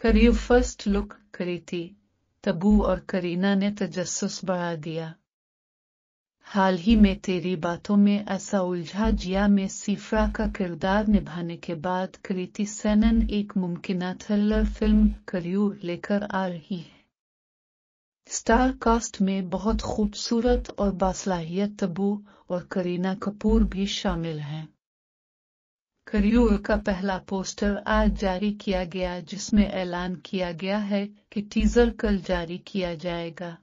करीब first look करी थी तबू और करीना ने तजस्स बढ़ा दिया हाल ही में तेरी बातों में ऐसा उलझा जिया में सीफरा का किरदार निभाने के बाद कृति सेनन एक मुमकिन थ्रिलर फिल्म करियू लेकर आ रही है स्टार कास्ट में बहुत खूबसूरत और बासलाहियत तबू और करीना कपूर भी शामिल हैं करियूर का पहला पोस्टर आज जारी किया गया जिसमें ऐलान किया गया है कि टीजर कल जारी किया जाएगा